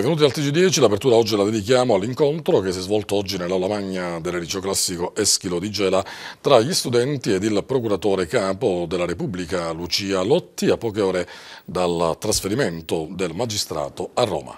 Benvenuti al TG10, l'apertura oggi la dedichiamo all'incontro che si è svolto oggi nella lavagna del liceo classico Eschilo di Gela tra gli studenti ed il procuratore capo della Repubblica Lucia Lotti a poche ore dal trasferimento del magistrato a Roma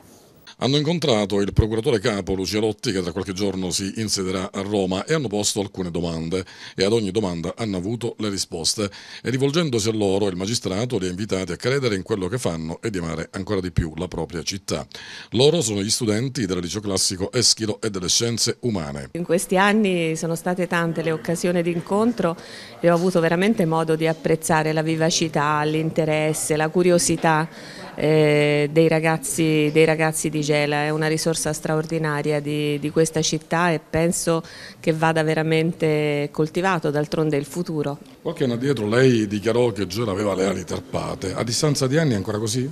hanno incontrato il procuratore capo Lucia Lotti che tra qualche giorno si insederà a Roma e hanno posto alcune domande e ad ogni domanda hanno avuto le risposte e rivolgendosi a loro il magistrato li ha invitati a credere in quello che fanno e di amare ancora di più la propria città. Loro sono gli studenti del liceo classico Eschilo e delle scienze umane. In questi anni sono state tante le occasioni di incontro e ho avuto veramente modo di apprezzare la vivacità, l'interesse, la curiosità eh, dei, ragazzi, dei ragazzi di Gela, è una risorsa straordinaria di, di questa città e penso che vada veramente coltivato, d'altronde è il futuro. Qualche anno addietro lei dichiarò che Gela aveva le ali tarpate, a distanza di anni è ancora così?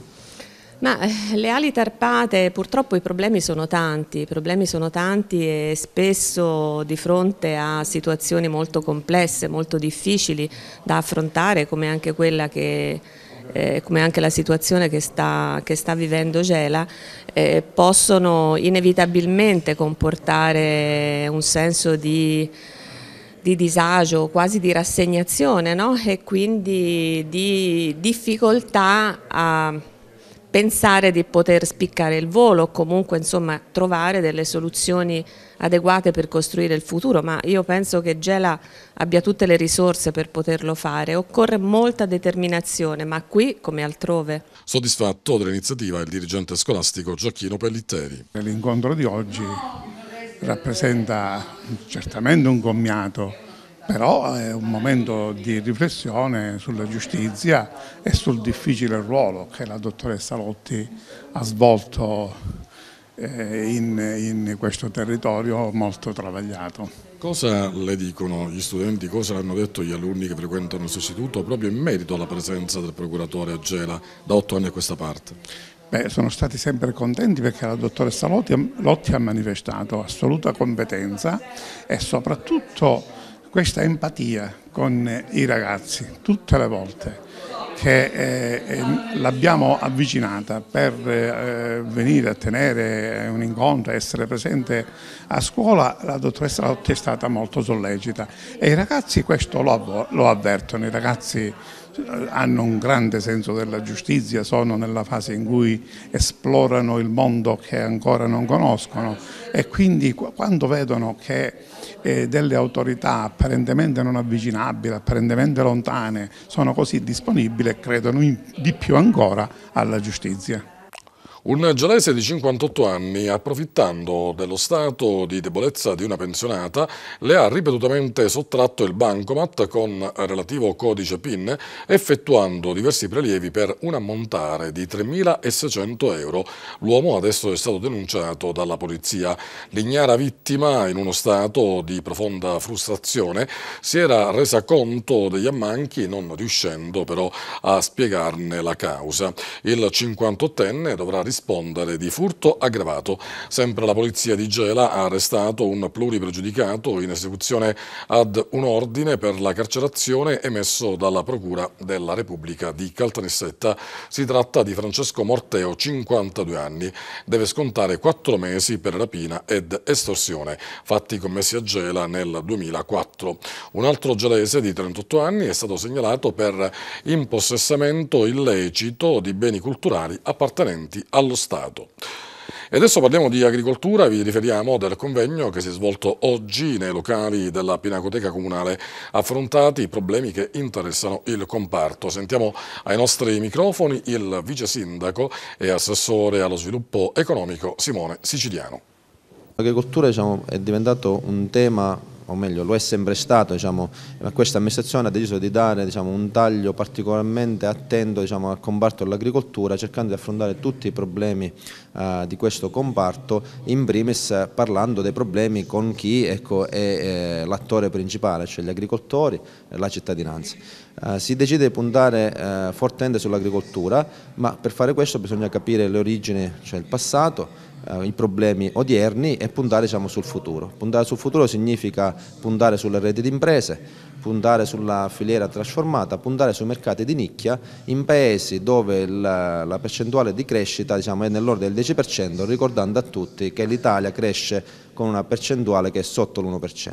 Ma eh, le ali tarpate, purtroppo i problemi sono tanti, i problemi sono tanti e spesso di fronte a situazioni molto complesse, molto difficili da affrontare come anche quella che eh, come anche la situazione che sta, che sta vivendo Gela, eh, possono inevitabilmente comportare un senso di, di disagio, quasi di rassegnazione no? e quindi di difficoltà a pensare di poter spiccare il volo o comunque insomma, trovare delle soluzioni adeguate per costruire il futuro, ma io penso che Gela abbia tutte le risorse per poterlo fare, occorre molta determinazione, ma qui come altrove. Soddisfatto dell'iniziativa il dirigente scolastico Gioacchino Pellitteri. L'incontro di oggi rappresenta certamente un commiato però è un momento di riflessione sulla giustizia e sul difficile ruolo che la dottoressa Lotti ha svolto eh, in, in questo territorio molto travagliato. Cosa le dicono gli studenti, cosa hanno detto gli alunni che frequentano questo istituto proprio in merito alla presenza del procuratore a Gela da otto anni a questa parte? Beh, sono stati sempre contenti perché la dottoressa Lotti, Lotti ha manifestato assoluta competenza e soprattutto questa empatia con eh, i ragazzi tutte le volte che eh, eh l'abbiamo avvicinata per eh, eh venire a tenere un incontro, essere presente a scuola, la dottoressa Lotti è stata molto sollecita e i ragazzi questo lo, lo avvertono, i ragazzi hanno un grande senso della giustizia, sono nella fase in cui esplorano il mondo che ancora non conoscono e quindi quando vedono che eh, delle autorità apparentemente non avvicinabili, apparentemente lontane, sono così disponibili e credono in, di più ancora alla giustizia. Un gelese di 58 anni, approfittando dello stato di debolezza di una pensionata, le ha ripetutamente sottratto il bancomat con relativo codice PIN, effettuando diversi prelievi per un ammontare di 3.600 euro. L'uomo adesso è stato denunciato dalla polizia. L'ignara vittima, in uno stato di profonda frustrazione, si era resa conto degli ammanchi, non riuscendo però a spiegarne la causa. Il 58enne dovrà rispondere di furto aggravato. Sempre la polizia di Gela ha arrestato un pluripregiudicato in esecuzione ad un ordine per la carcerazione emesso dalla Procura della Repubblica di Caltanissetta. Si tratta di Francesco Morteo, 52 anni. Deve scontare 4 mesi per rapina ed estorsione, fatti commessi a Gela nel 2004. Un altro gelese di 38 anni è stato segnalato per impossessamento illecito di beni culturali appartenenti a allo Stato. E adesso parliamo di agricoltura, vi riferiamo del convegno che si è svolto oggi nei locali della Pinacoteca Comunale, affrontati i problemi che interessano il comparto. Sentiamo ai nostri microfoni il vice sindaco e assessore allo sviluppo economico Simone Siciliano. L'agricoltura diciamo, è diventato un tema o meglio lo è sempre stato, diciamo, questa amministrazione ha deciso di dare diciamo, un taglio particolarmente attento diciamo, al comparto dell'agricoltura cercando di affrontare tutti i problemi eh, di questo comparto, in primis parlando dei problemi con chi ecco, è eh, l'attore principale, cioè gli agricoltori e la cittadinanza. Eh, si decide di puntare eh, fortemente sull'agricoltura, ma per fare questo bisogna capire le origini, cioè il passato, eh, i problemi odierni e puntare diciamo, sul futuro. Puntare sul futuro significa puntare sulle reti di imprese, puntare sulla filiera trasformata, puntare sui mercati di nicchia in paesi dove la, la percentuale di crescita diciamo, è nell'ordine del 10%, ricordando a tutti che l'Italia cresce con una percentuale che è sotto l'1%.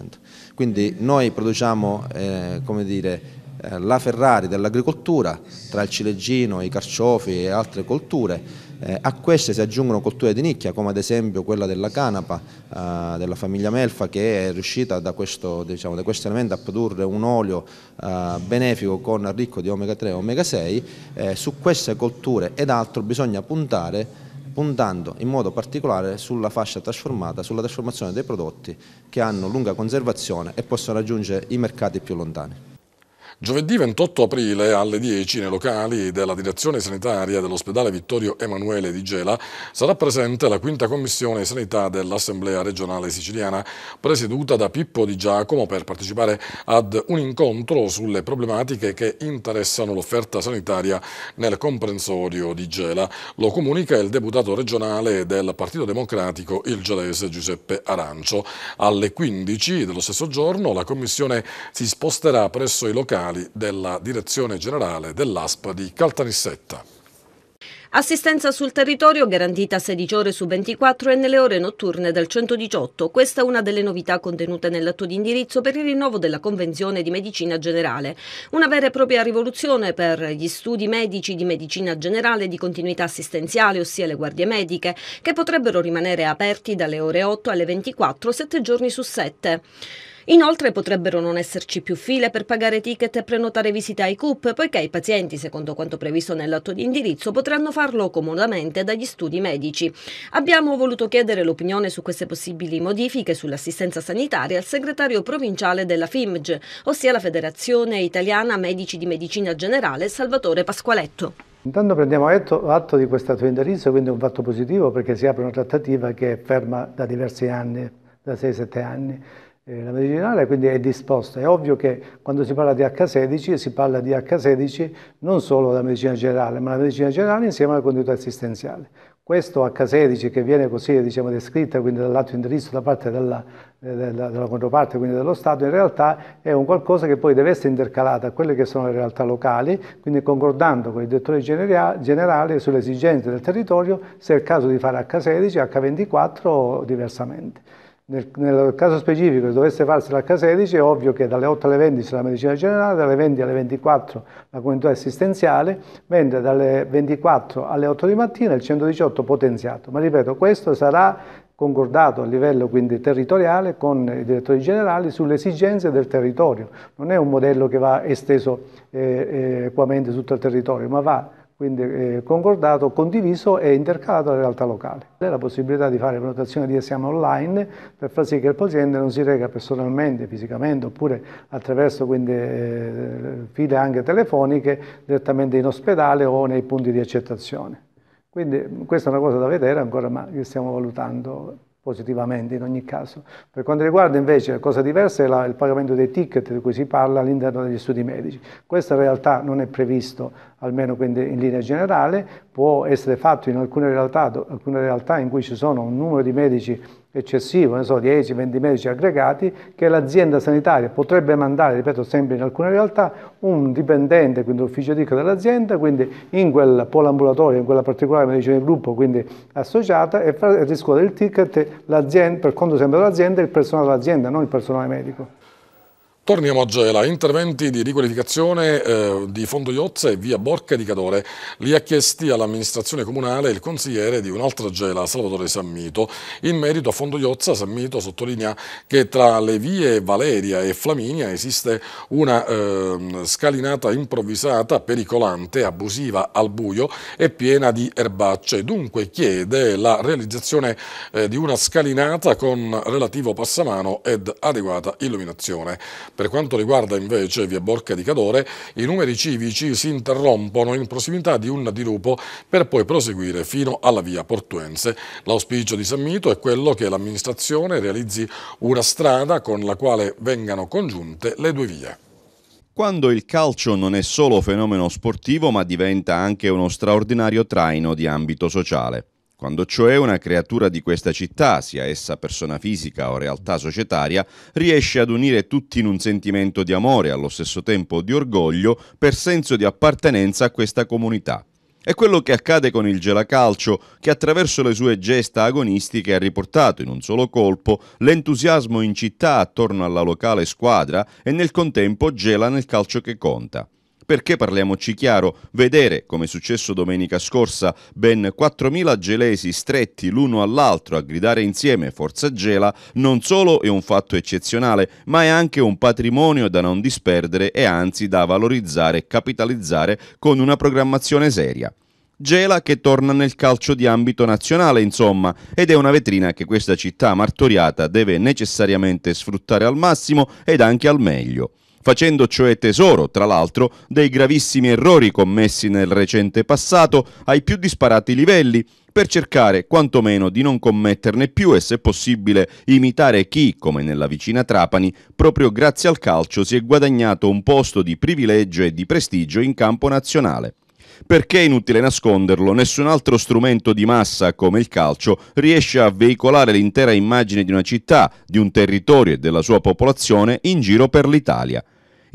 Quindi noi produciamo eh, come dire, eh, la Ferrari dell'agricoltura, tra il cileggino, i carciofi e altre colture eh, a queste si aggiungono colture di nicchia come ad esempio quella della canapa eh, della famiglia Melfa che è riuscita da questo, diciamo, da questo elemento a produrre un olio eh, benefico con ricco di omega 3 e omega 6. Eh, su queste colture ed altro bisogna puntare puntando in modo particolare sulla fascia trasformata, sulla trasformazione dei prodotti che hanno lunga conservazione e possono raggiungere i mercati più lontani. Giovedì 28 aprile alle 10 nei locali della direzione sanitaria dell'ospedale Vittorio Emanuele di Gela sarà presente la quinta commissione sanità dell'Assemblea regionale siciliana presieduta da Pippo Di Giacomo per partecipare ad un incontro sulle problematiche che interessano l'offerta sanitaria nel comprensorio di Gela. Lo comunica il deputato regionale del Partito Democratico il gelese Giuseppe Arancio. Alle 15 dello stesso giorno la commissione si sposterà presso i locali locali della Direzione Generale dell'ASP di Caltanissetta. Assistenza sul territorio garantita 16 ore su 24 e nelle ore notturne del 118. Questa è una delle novità contenute nell'atto di indirizzo per il rinnovo della Convenzione di Medicina Generale. Una vera e propria rivoluzione per gli studi medici di medicina generale di continuità assistenziale, ossia le guardie mediche, che potrebbero rimanere aperti dalle ore 8 alle 24, 7 giorni su 7. Inoltre potrebbero non esserci più file per pagare ticket e prenotare visite ai CUP, poiché i pazienti, secondo quanto previsto nell'atto di indirizzo, potranno farlo comodamente dagli studi medici. Abbiamo voluto chiedere l'opinione su queste possibili modifiche sull'assistenza sanitaria al segretario provinciale della FIMG, ossia la Federazione Italiana Medici di Medicina Generale, Salvatore Pasqualetto. Intanto prendiamo atto, atto di questo atto di indirizzo, quindi è un fatto positivo perché si apre una trattativa che è ferma da diversi anni, da 6-7 anni eh, la meridionale quindi è disposta. È ovvio che quando si parla di H16 si parla di H16 non solo della medicina generale, ma la medicina generale insieme alla condotta assistenziale. Questo H16 che viene così diciamo, descritta quindi dall'atto indirizzo da parte della, eh, della, della, controparte, quindi dello Stato, in realtà è un qualcosa che poi deve essere intercalato a quelle che sono le realtà locali, quindi concordando con il direttore generale sulle esigenze del territorio se è il caso di fare H16, H24 o diversamente nel, nel, caso specifico se dovesse farsela lh 16 è ovvio che dalle 8 alle 20 c'è la medicina generale, dalle 20 alle 24 la comunità assistenziale, mentre dalle 24 alle 8 di mattina il 118 potenziato. Ma ripeto, questo sarà concordato a livello quindi territoriale con i direttori generali sulle esigenze del territorio. Non è un modello che va esteso eh, eh equamente tutto il territorio, ma va quindi eh, concordato, condiviso e intercalato alla realtà locale. È la possibilità di fare prenotazione di esame online per far sì che il paziente non si reca personalmente, fisicamente, oppure attraverso quindi, eh, file anche telefoniche direttamente in ospedale o nei punti di accettazione. Quindi questa è una cosa da vedere ancora, ma che stiamo valutando positivamente in ogni caso. Per quanto riguarda invece la cosa diversa è la, il pagamento dei ticket di cui si parla all'interno degli studi medici. Questo in realtà non è previsto, almeno quindi in linea generale, può essere fatto in alcune realtà, alcune realtà in cui ci sono un numero di medici eccessivo, ne so, 10-20 medici aggregati, che l'azienda sanitaria potrebbe mandare, ripeto sempre in alcune realtà, un dipendente, quindi l'ufficio dico dell'azienda, quindi in quel polambulatorio, in quella particolare medicina di gruppo, quindi associata, e, e riscuotere il ticket l'azienda, per conto sempre dell'azienda, il personale dell'azienda, non il personale medico. Torniamo a Gela, interventi di riqualificazione eh, di Fondo Iozza e via Borca di Cadore. Li ha chiesti all'amministrazione comunale il consigliere di un'altra Gela, Salvatore Sammito. In merito a Fondo Iozza, Sammito sottolinea che tra le vie Valeria e Flaminia esiste una eh, scalinata improvvisata, pericolante, abusiva al buio e piena di erbacce. Dunque chiede la realizzazione eh, di una scalinata con relativo passamano ed adeguata illuminazione. Per quanto riguarda invece via Borca di Cadore, i numeri civici si interrompono in prossimità di un dirupo per poi proseguire fino alla via Portuense. L'auspicio di San Mito è quello che l'amministrazione realizzi una strada con la quale vengano congiunte le due vie. Quando il calcio non è solo fenomeno sportivo ma diventa anche uno straordinario traino di ambito sociale. Quando cioè una creatura di questa città, sia essa persona fisica o realtà societaria, riesce ad unire tutti in un sentimento di amore e allo stesso tempo di orgoglio per senso di appartenenza a questa comunità. È quello che accade con il Gelacalcio, che attraverso le sue gesta agonistiche ha riportato in un solo colpo l'entusiasmo in città attorno alla locale squadra e nel contempo gela nel calcio che conta. Perché, parliamoci chiaro, vedere, come è successo domenica scorsa, ben 4.000 gelesi stretti l'uno all'altro a gridare insieme Forza Gela, non solo è un fatto eccezionale, ma è anche un patrimonio da non disperdere e anzi da valorizzare e capitalizzare con una programmazione seria. Gela che torna nel calcio di ambito nazionale, insomma, ed è una vetrina che questa città martoriata deve necessariamente sfruttare al massimo ed anche al meglio facendo cioè tesoro, tra l'altro, dei gravissimi errori commessi nel recente passato ai più disparati livelli, per cercare quantomeno di non commetterne più e se possibile imitare chi, come nella vicina Trapani, proprio grazie al calcio si è guadagnato un posto di privilegio e di prestigio in campo nazionale. Perché è inutile nasconderlo, nessun altro strumento di massa come il calcio riesce a veicolare l'intera immagine di una città, di un territorio e della sua popolazione in giro per l'Italia.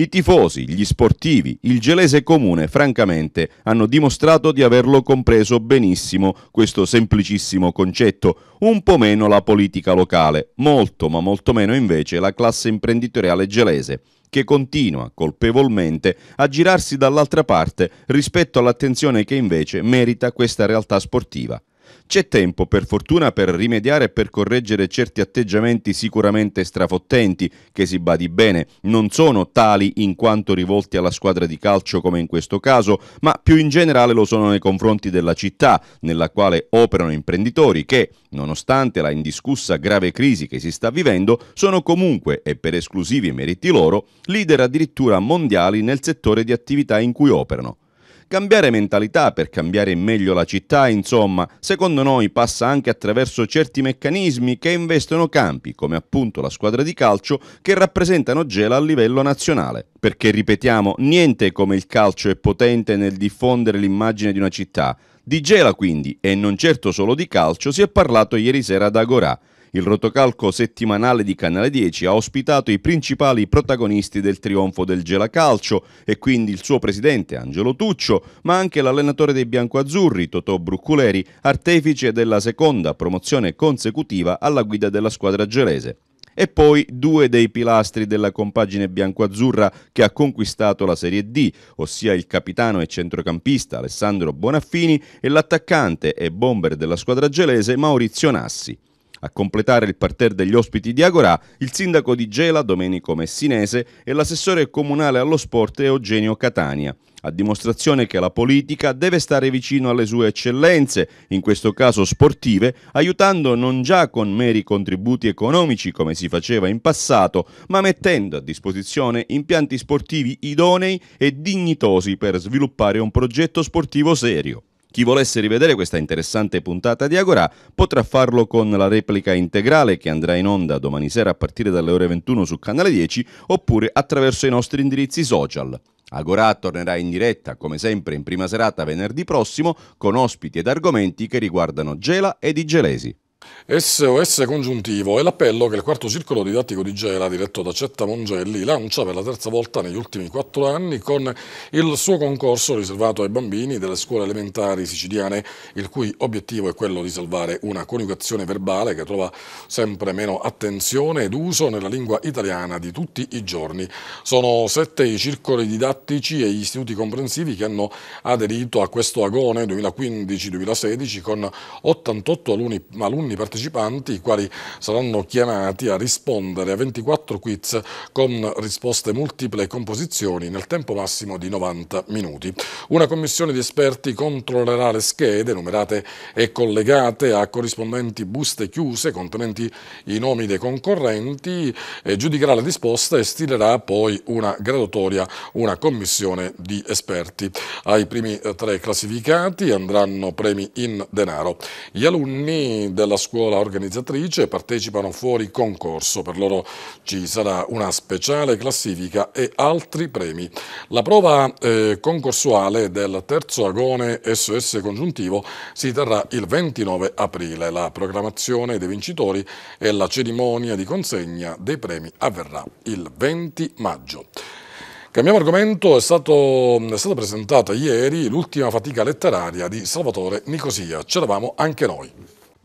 I tifosi, gli sportivi, il gelese comune, francamente, hanno dimostrato di averlo compreso benissimo questo semplicissimo concetto, un po' meno la politica locale, molto ma molto meno invece la classe imprenditoriale gelese che continua colpevolmente a girarsi dall'altra parte rispetto all'attenzione che invece merita questa realtà sportiva. C'è tempo, per fortuna, per rimediare e per correggere certi atteggiamenti sicuramente strafottenti, che si badi bene, non sono tali in quanto rivolti alla squadra di calcio come in questo caso, ma più in generale lo sono nei confronti della città, nella quale operano imprenditori che, nonostante la indiscussa grave crisi che si sta vivendo, sono comunque, e per esclusivi meriti loro, leader addirittura mondiali nel settore di attività in cui operano. Cambiare mentalità per cambiare in meglio la città, insomma, secondo noi passa anche attraverso certi meccanismi che investono campi, come appunto la squadra di calcio, che rappresentano Gela a livello nazionale. Perché, ripetiamo, niente come il calcio è potente nel diffondere l'immagine di una città. Di Gela quindi, e non certo solo di calcio, si è parlato ieri sera ad Agorà. Il rotocalco settimanale di Canale 10 ha ospitato i principali protagonisti del trionfo del Gelacalcio e quindi il suo presidente Angelo Tuccio, ma anche l'allenatore dei biancoazzurri Totò Brucculeri, artefice della seconda promozione consecutiva alla guida della squadra gelese e poi due dei pilastri della compagine biancoazzurra che ha conquistato la Serie D, ossia il capitano e centrocampista Alessandro Bonaffini e l'attaccante e bomber della squadra gelese Maurizio Nassi. A completare il parterre degli ospiti di Agorà, il sindaco di Gela, Domenico Messinese, e l'assessore comunale allo sport Eugenio Catania a dimostrazione che la politica deve stare vicino alle sue eccellenze, in questo caso sportive, aiutando non già con meri contributi economici come si faceva in passato, ma mettendo a disposizione impianti sportivi idonei e dignitosi per sviluppare un progetto sportivo serio. Chi volesse rivedere questa interessante puntata di Agora potrà farlo con la replica integrale che andrà in onda domani sera a partire dalle ore 21 su Canale 10 oppure attraverso i nostri indirizzi social. Agora tornerà in diretta, come sempre, in prima serata venerdì prossimo con ospiti ed argomenti che riguardano Gela ed i gelesi. SOS congiuntivo è l'appello che il quarto circolo didattico di Gela, diretto da Cetta Mongelli, lancia per la terza volta negli ultimi quattro anni con il suo concorso riservato ai bambini delle scuole elementari siciliane, il cui obiettivo è quello di salvare una coniugazione verbale che trova sempre meno attenzione ed uso nella lingua italiana di tutti i giorni. Sono sette i circoli didattici e gli istituti comprensivi che hanno aderito a questo agone 2015-2016 con 88 alunni, alunni partecipanti partecipanti, i quali saranno chiamati a rispondere a 24 quiz con risposte multiple e composizioni nel tempo massimo di 90 minuti. Una commissione di esperti controllerà le schede numerate e collegate a corrispondenti buste chiuse contenenti i nomi dei concorrenti, giudicherà le risposte e stilerà poi una gradatoria, una commissione di esperti. Ai primi tre classificati andranno premi in denaro. Gli alunni della scuola la organizzatrice partecipano fuori concorso. Per loro ci sarà una speciale classifica e altri premi. La prova eh, concorsuale del terzo agone SOS congiuntivo si terrà il 29 aprile. La programmazione dei vincitori e la cerimonia di consegna dei premi avverrà il 20 maggio. Cambiamo argomento, è, stato, è, stata presentata ieri l'ultima fatica letteraria di Salvatore Nicosia, c'eravamo anche noi.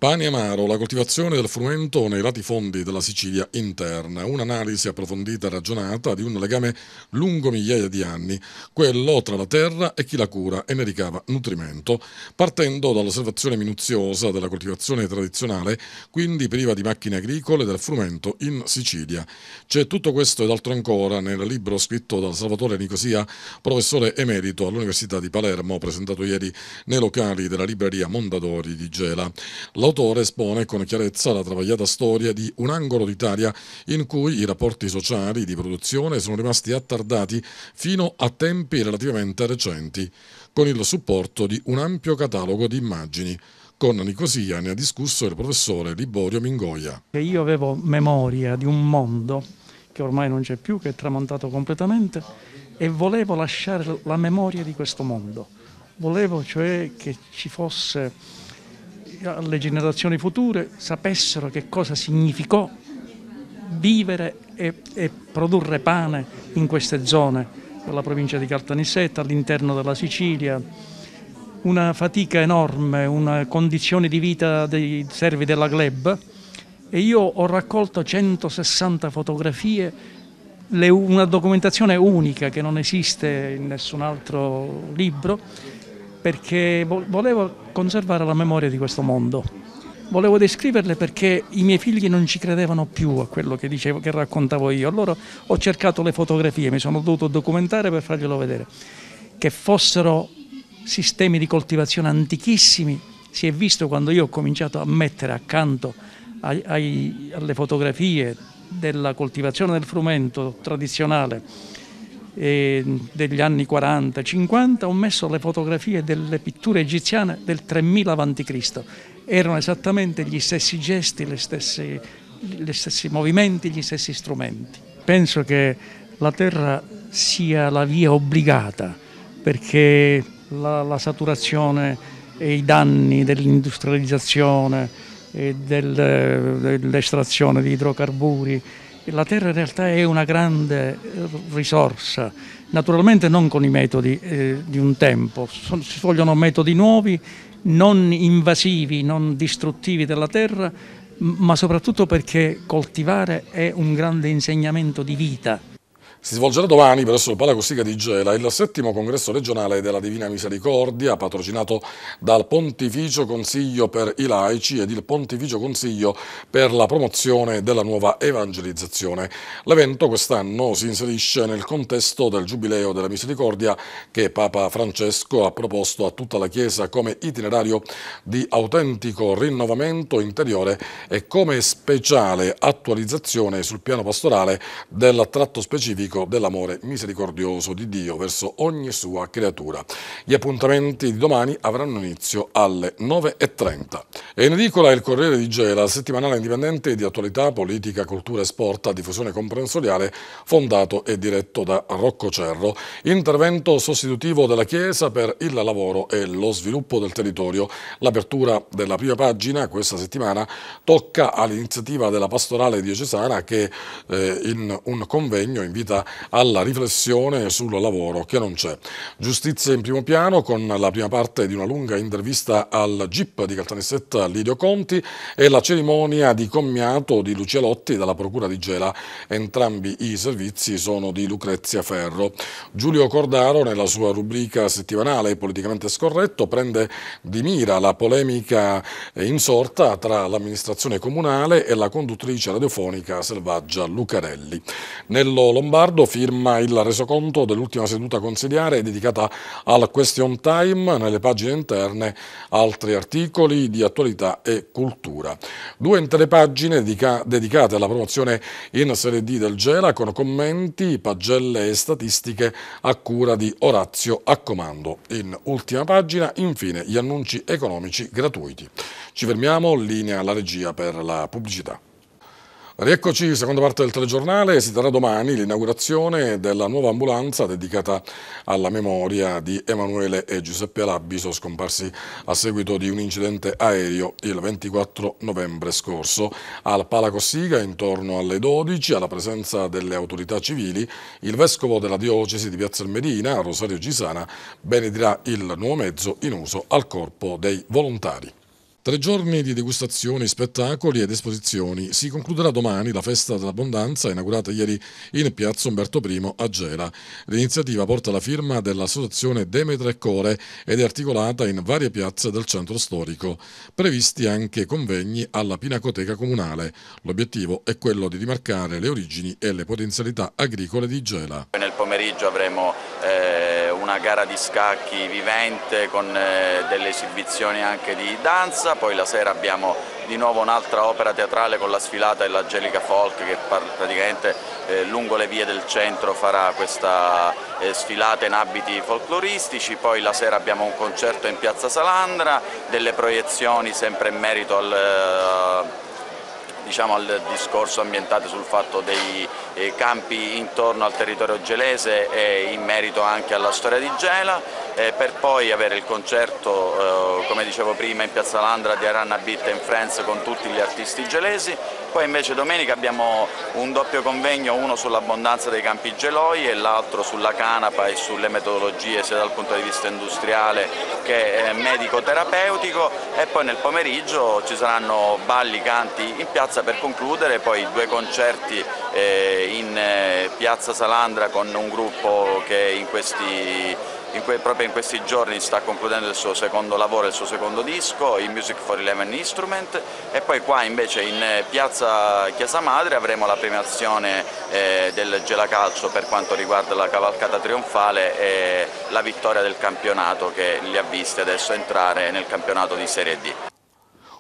Pane amaro, la coltivazione del frumento nei latifondi della Sicilia interna, un'analisi approfondita e ragionata di un legame lungo migliaia di anni, quello tra la terra e chi la cura e ne ricava nutrimento, partendo dall'osservazione minuziosa della coltivazione tradizionale, quindi priva di macchine agricole, del frumento in Sicilia. C'è tutto questo ed altro ancora nel libro scritto da Salvatore Nicosia, professore emerito all'Università di Palermo, presentato ieri nei locali della libreria Mondadori di Gela. L'autore espone con chiarezza la travagliata storia di un angolo d'Italia in cui i rapporti sociali di produzione sono rimasti attardati fino a tempi relativamente recenti, con il supporto di un ampio catalogo di immagini. Con Nicosia ne ha discusso il professore Liborio Mingoia. Io avevo memoria di un mondo che ormai non c'è più, che è tramontato completamente, e volevo lasciare la memoria di questo mondo. Volevo cioè che ci fosse alle generazioni future sapessero che cosa significò vivere e, e produrre pane in queste zone della provincia di Caltanissetta, all'interno della Sicilia, una fatica enorme, una condizione di vita dei servi della Gleb e io ho raccolto 160 fotografie, le, una documentazione unica che non esiste in nessun altro libro perché volevo conservare la memoria di questo mondo. Volevo descriverle perché i miei figli non ci credevano più a quello che, dicevo, che raccontavo io. Allora ho cercato le fotografie, mi sono dovuto documentare per farglielo vedere. Che fossero sistemi di coltivazione antichissimi, si è visto quando io ho cominciato a mettere accanto ai, ai, alle fotografie della coltivazione del frumento tradizionale degli anni 40-50 ho messo le fotografie delle pitture egiziane del 3000 a.C. Erano esattamente gli stessi gesti, gli stessi, gli stessi movimenti, gli stessi strumenti. Penso che la terra sia la via obbligata perché la, la saturazione e i danni dell'industrializzazione e del, dell'estrazione di idrocarburi la terra in realtà è una grande risorsa, naturalmente non con i metodi eh, di un tempo, si vogliono metodi nuovi, non invasivi, non distruttivi della terra, ma soprattutto perché coltivare è un grande insegnamento di vita. Si svolgerà domani presso il Palago di Gela il settimo congresso regionale della Divina Misericordia, patrocinato dal Pontificio Consiglio per i laici ed il Pontificio Consiglio per la promozione della nuova evangelizzazione. L'evento quest'anno si inserisce nel contesto del Giubileo della Misericordia che Papa Francesco ha proposto a tutta la Chiesa come itinerario di autentico rinnovamento interiore e come speciale attualizzazione sul piano pastorale del tratto specifico specifico dell'amore misericordioso di Dio verso ogni sua creatura. Gli appuntamenti di domani avranno inizio alle 9.30. E in edicola il Corriere di Gela, settimanale indipendente di attualità, politica, cultura e sport a diffusione comprensoriale, fondato e diretto da Rocco Cerro, intervento sostitutivo della Chiesa per il lavoro e lo sviluppo del territorio. L'apertura della prima pagina questa settimana tocca all'iniziativa della pastorale diocesana che eh, in un convegno invita alla riflessione sul lavoro che non c'è. Giustizia in primo piano con la prima parte di una lunga intervista al GIP di Caltanissetta Lidio Conti e la cerimonia di commiato di Lucia Lotti dalla Procura di Gela. Entrambi i servizi sono di Lucrezia Ferro. Giulio Cordaro nella sua rubrica settimanale Politicamente Scorretto prende di mira la polemica insorta tra l'amministrazione comunale e la conduttrice radiofonica selvaggia Lucarelli. Nello Lombardo Lombardo firma il resoconto dell'ultima seduta consigliare dedicata al question time, nelle pagine interne altri articoli di attualità e cultura. Due intere pagine dedica dedicate alla promozione in Serie D del Gela con commenti, pagelle e statistiche a cura di Orazio Accomando. In ultima pagina infine gli annunci economici gratuiti. Ci fermiamo, linea alla regia per la pubblicità. Rieccoci, seconda parte del telegiornale, si terrà domani l'inaugurazione della nuova ambulanza dedicata alla memoria di Emanuele e Giuseppe Alabiso scomparsi a seguito di un incidente aereo il 24 novembre scorso. Al Palacossiga intorno alle 12 alla presenza delle autorità civili il vescovo della diocesi di Piazza Medina, Rosario Gisana, benedirà il nuovo mezzo in uso al corpo dei volontari. Tre giorni di degustazioni, spettacoli ed esposizioni. Si concluderà domani la festa dell'abbondanza inaugurata ieri in piazza Umberto I a Gela. L'iniziativa porta la firma dell'associazione Demetre Core ed è articolata in varie piazze del centro storico. Previsti anche convegni alla Pinacoteca Comunale. L'obiettivo è quello di rimarcare le origini e le potenzialità agricole di Gela. Nel pomeriggio avremo... Eh una gara di scacchi vivente con eh, delle esibizioni anche di danza, poi la sera abbiamo di nuovo un'altra opera teatrale con la sfilata dell'Angelica Folk che praticamente eh, lungo le vie del centro farà questa eh, sfilata in abiti folcloristici, poi la sera abbiamo un concerto in Piazza Salandra, delle proiezioni sempre in merito al diciamo, al discorso ambientato sul fatto dei eh, campi intorno al territorio gelese e in merito anche alla storia di Gela eh, per poi avere il concerto, eh, come dicevo prima, in Piazza Landra di Aranna Beat in France con tutti gli artisti gelesi. Poi invece domenica abbiamo un doppio convegno, uno sull'abbondanza dei campi geloi e l'altro sulla canapa e sulle metodologie sia dal punto di vista industriale che eh, medico-terapeutico e poi nel pomeriggio ci saranno balli, canti in piazza per concludere, poi due concerti eh, in eh, Piazza Salandra con un gruppo che in questi in que, proprio in questi giorni sta concludendo il suo secondo lavoro, il suo secondo disco, i Music for Eleven Instrument e poi qua invece in eh, piazza Chiesa Madre avremo la premiazione eh, del Gelacalcio per quanto riguarda la cavalcata trionfale e la vittoria del campionato che li ha visti adesso entrare nel campionato di Serie D.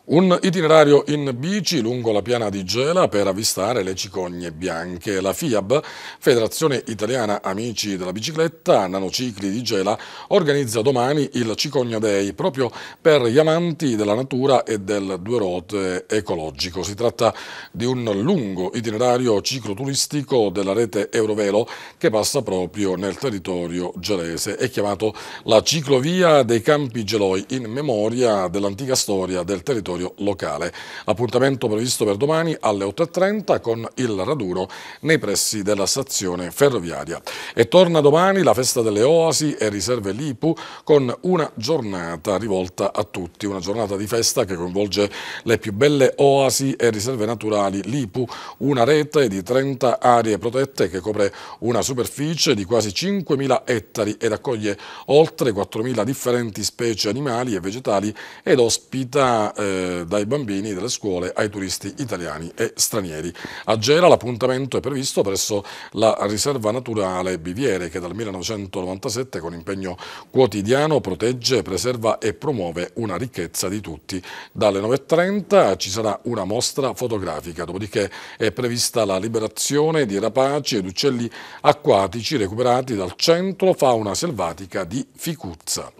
Un itinerario in bici lungo la piana di Gela per avvistare le cicogne bianche. La FIAB, Federazione Italiana Amici della Bicicletta, Nanocicli di Gela, organizza domani il Cicogna Day proprio per gli amanti della natura e del due rote ecologico. Si tratta di un lungo itinerario cicloturistico della rete Eurovelo che passa proprio nel territorio gelese. È chiamato la ciclovia dei Campi Geloi in memoria dell'antica storia del territorio territorio locale. Appuntamento previsto per domani alle 8.30 con il raduno nei pressi della stazione ferroviaria. E torna domani la festa delle oasi e riserve l'IPU con una giornata rivolta a tutti, una giornata di festa che coinvolge le più belle oasi e riserve naturali l'IPU, una rete di 30 aree protette che copre una superficie di quasi 5.000 ettari ed accoglie oltre 4.000 differenti specie animali e vegetali ed ospita eh, eh, dai bambini delle scuole ai turisti italiani e stranieri. A Gera l'appuntamento è previsto presso la riserva naturale Biviere che dal 1997 con impegno quotidiano protegge, preserva e promuove una ricchezza di tutti. Dalle 9.30 ci sarà una mostra fotografica, dopodiché è prevista la liberazione di rapaci ed uccelli acquatici recuperati dal centro fauna selvatica di Ficuzza.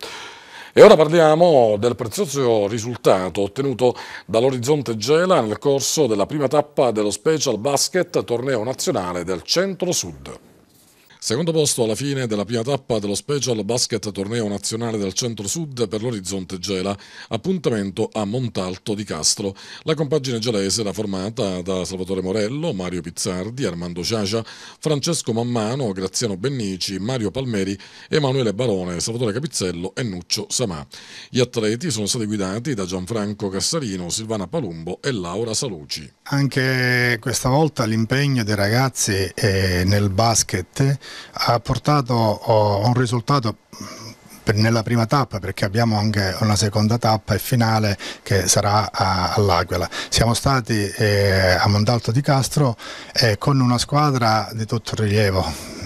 E ora parliamo del prezioso risultato ottenuto dall'Orizzonte Gela nel corso della prima tappa dello Special Basket Torneo Nazionale del Centro-Sud. Secondo posto alla fine della prima tappa dello Special Basket Torneo Nazionale del Centro-Sud per l'Orizzonte Gela, appuntamento a Montalto di Castro. La compagine gelese era formata da Salvatore Morello, Mario Pizzardi, Armando Ciacia, Francesco Mammano, Graziano Bennici, Mario Palmeri, Emanuele Barone, Salvatore Capizzello e Nuccio Samà. Gli atleti sono stati guidati da Gianfranco Cassarino, Silvana Palumbo e Laura Saluci. Anche questa volta l'impegno dei ragazzi eh, nel basket ha portato a un risultato nella prima tappa perché abbiamo anche una seconda tappa e finale che sarà all'Aquila. Siamo stati eh, a Mondalto di Castro eh, con una squadra di tutto rilievo,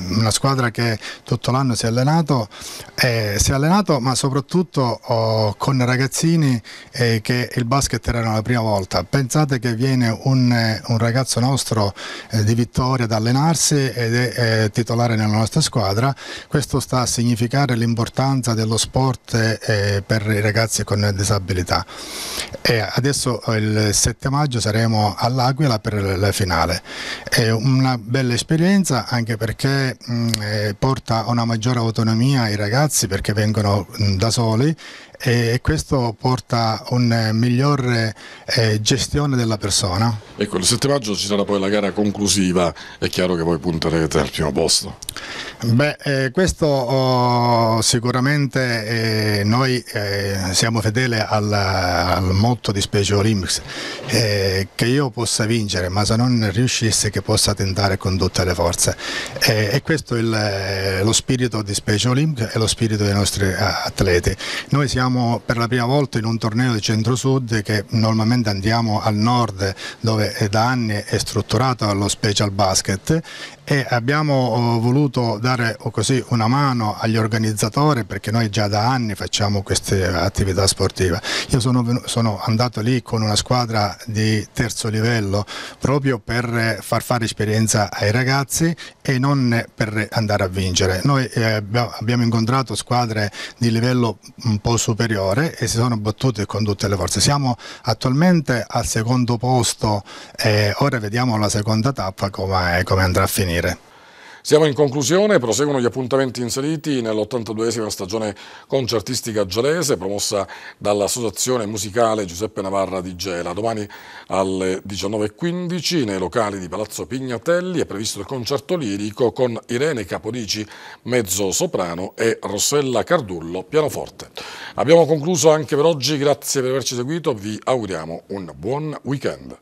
una squadra che tutto l'anno si è allenato, eh, si è allenato ma soprattutto oh, con ragazzini eh, che il basket erano la prima volta. Pensate che viene un, eh, un ragazzo nostro eh, di Vittoria ad allenarsi ed è titolare nella nostra squadra, questo sta a significare l'importanza importanza dello sport eh, per i ragazzi con disabilità. E adesso il 7 maggio saremo all'Aquila per la finale. È una bella esperienza anche perché mh, mm, eh, porta a una maggiore autonomia ai ragazzi perché vengono mh, mm, da soli e questo porta a una eh, migliore eh, gestione della persona. Ecco, il 7 maggio ci sarà poi la gara conclusiva, è chiaro che voi punterete al primo posto. Beh, eh, questo oh, sicuramente eh, noi eh, siamo fedeli al, al, motto di Special Olympics, eh, che io possa vincere, ma se non riuscisse che possa tentare con tutte le forze. e questo è il, lo spirito di Special Olympics e lo spirito dei nostri atleti. Noi siamo siamo per la prima volta in un torneo di centro-sud che normalmente andiamo al nord dove da anni è strutturato lo special basket e abbiamo oh, voluto dare così, una mano agli organizzatori perché noi già da anni facciamo queste attività sportive. Io sono, sono andato lì con una squadra di terzo livello proprio per far fare esperienza ai ragazzi e non per andare a vincere. Noi eh, abbiamo incontrato squadre di livello un po' superiore e si sono battute con tutte le forze. Siamo attualmente al secondo posto e eh, ora vediamo la seconda tappa come, come andrà a finire avvenire. Siamo in conclusione, proseguono gli appuntamenti inseriti nell'82esima stagione concertistica gelese promossa dall'Associazione Musicale Giuseppe Navarra di Gela. Domani alle 19.15 nei locali di Palazzo Pignatelli è previsto il concerto lirico con Irene Capodici mezzo soprano e Rossella Cardullo pianoforte. Abbiamo concluso anche per oggi, grazie per averci seguito, vi auguriamo un buon weekend.